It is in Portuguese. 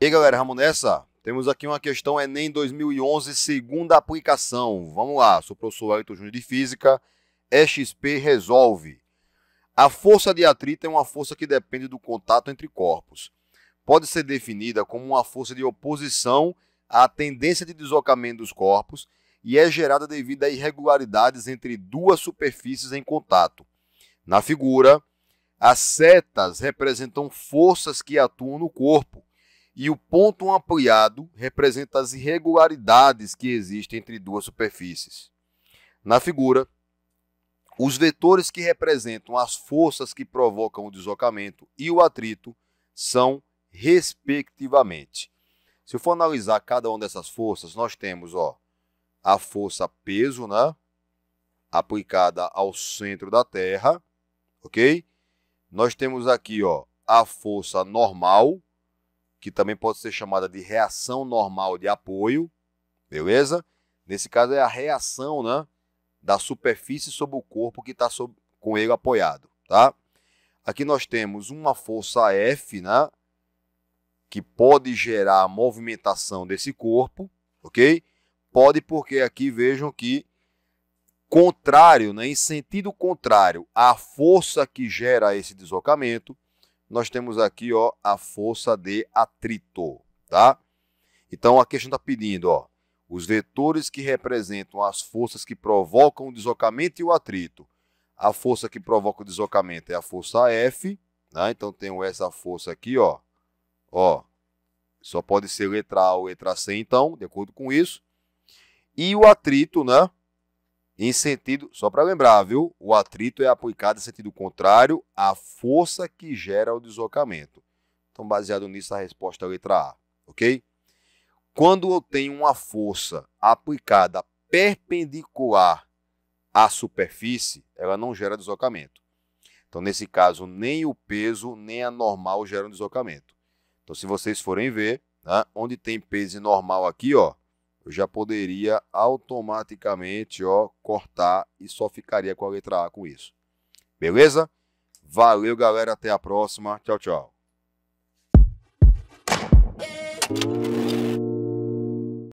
E aí, galera, vamos nessa? Temos aqui uma questão Enem 2011, segunda aplicação. Vamos lá, sou o professor Elton Júnior de Física, XP Resolve. A força de atrito é uma força que depende do contato entre corpos. Pode ser definida como uma força de oposição à tendência de deslocamento dos corpos e é gerada devido a irregularidades entre duas superfícies em contato. Na figura, as setas representam forças que atuam no corpo e o ponto ampliado representa as irregularidades que existem entre duas superfícies. Na figura, os vetores que representam as forças que provocam o deslocamento e o atrito são, respectivamente. Se eu for analisar cada uma dessas forças, nós temos ó, a força peso né, aplicada ao centro da Terra, ok? Nós temos aqui ó, a força normal que também pode ser chamada de reação normal de apoio, beleza? Nesse caso é a reação né, da superfície sobre o corpo que está com ele apoiado, tá? Aqui nós temos uma força F, né, que pode gerar a movimentação desse corpo, ok? Pode porque aqui vejam que contrário, né, em sentido contrário à força que gera esse deslocamento, nós temos aqui ó, a força de atrito, tá? Então a questão está pedindo, ó, os vetores que representam as forças que provocam o deslocamento e o atrito. A força que provoca o deslocamento é a força F, né? Então tenho essa força aqui, ó, ó, só pode ser letra A ou letra C, então, de acordo com isso. E o atrito, né? em sentido, só para lembrar, viu? O atrito é aplicado em sentido contrário à força que gera o deslocamento. Então, baseado nisso, a resposta é a letra A, ok? Quando eu tenho uma força aplicada perpendicular à superfície, ela não gera deslocamento. Então, nesse caso, nem o peso nem a normal geram deslocamento. Então, se vocês forem ver, né, onde tem peso e normal aqui, ó, eu já poderia automaticamente ó, cortar e só ficaria com a letra A com isso. Beleza? Valeu, galera. Até a próxima. Tchau, tchau.